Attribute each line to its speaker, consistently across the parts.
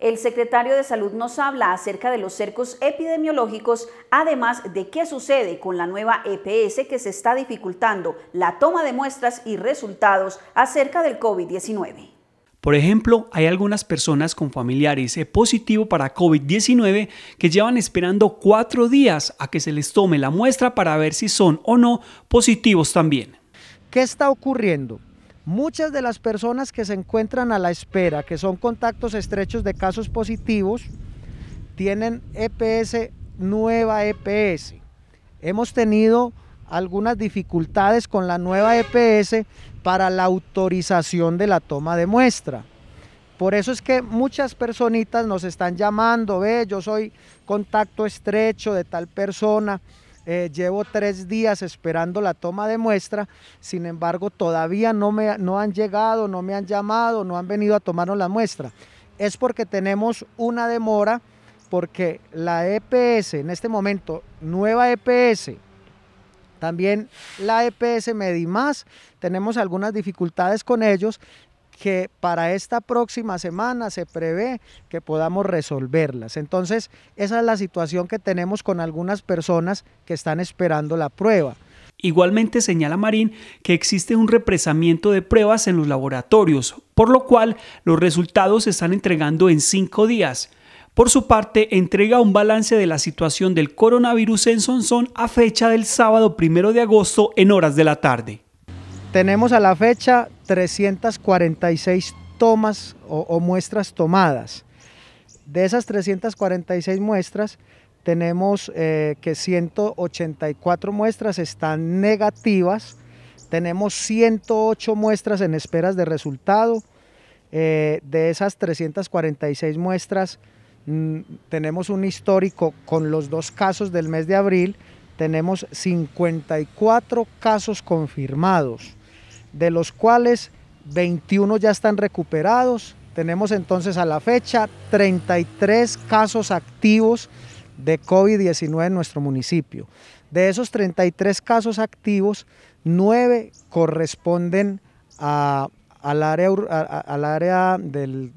Speaker 1: El secretario de Salud nos habla acerca de los cercos epidemiológicos, además de qué sucede con la nueva EPS que se está dificultando la toma de muestras y resultados acerca del COVID-19. Por ejemplo, hay algunas personas con familiares e positivo para COVID-19 que llevan esperando cuatro días a que se les tome la muestra para ver si son o no positivos también. ¿Qué está ocurriendo?
Speaker 2: Muchas de las personas que se encuentran a la espera, que son contactos estrechos de casos positivos, tienen EPS, nueva EPS. Hemos tenido algunas dificultades con la nueva EPS para la autorización de la toma de muestra. Por eso es que muchas personitas nos están llamando, ve, yo soy contacto estrecho de tal persona. Eh, llevo tres días esperando la toma de muestra, sin embargo todavía no, me, no han llegado, no me han llamado, no han venido a tomarnos la muestra. Es porque tenemos una demora, porque la EPS, en este momento, nueva EPS, también la EPS Medimás, tenemos algunas dificultades con ellos que para esta próxima semana se prevé que podamos resolverlas. Entonces, esa es la situación que tenemos con algunas personas
Speaker 1: que están esperando la prueba. Igualmente señala Marín que existe un represamiento de pruebas en los laboratorios, por lo cual los resultados se están entregando en cinco días. Por su parte, entrega un balance de la situación del coronavirus en Sonsón a fecha del sábado primero de agosto en horas de la tarde.
Speaker 2: Tenemos a la fecha 346 tomas o, muestras tomadas. De esas 346 muestras, tenemos eh, que 184 muestras están negativas, tenemos 108 muestras en esperas de resultado, eh, de esas 346 muestras mm, tenemos un histórico con los dos casos del mes de abril, tenemos 54 casos confirmados de los cuales 21 ya están recuperados. Tenemos entonces a la fecha 33 casos activos de COVID-19 en nuestro municipio. De esos 33 casos activos, 9 corresponden a, al, área, al área del,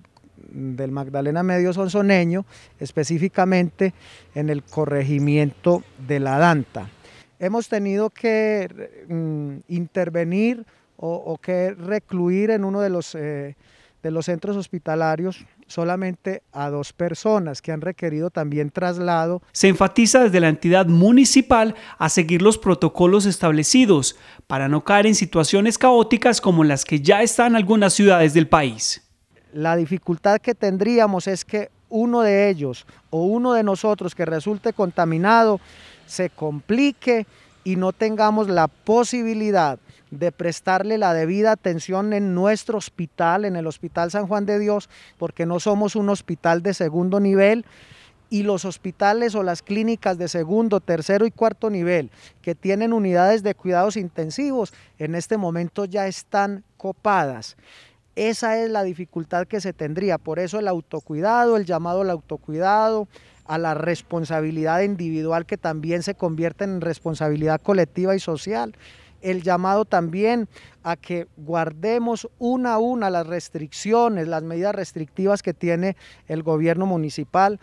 Speaker 2: Magdalena Medio Sonsoneño, específicamente en el corregimiento de la Danta. Hemos tenido que mm, intervenir o, que recluir en uno de los, eh, de los centros hospitalarios solamente a dos personas que han requerido también traslado.
Speaker 1: Se enfatiza desde la entidad municipal a seguir los protocolos establecidos para no caer en situaciones caóticas como las que ya están en algunas ciudades del país.
Speaker 2: La dificultad que tendríamos es que uno de ellos o uno de nosotros que resulte contaminado se complique y no tengamos la posibilidad de prestarle la debida atención en nuestro hospital, en el Hospital San Juan de Dios, porque no somos un hospital de segundo nivel y los hospitales o las clínicas de segundo, tercero y cuarto nivel que tienen unidades de cuidados intensivos en este momento ya están copadas. Esa es la dificultad que se tendría, por eso el autocuidado, el llamado al autocuidado, a la responsabilidad individual que también se convierte en responsabilidad colectiva y social el llamado también a que guardemos una a una las restricciones, las medidas restrictivas que tiene el gobierno municipal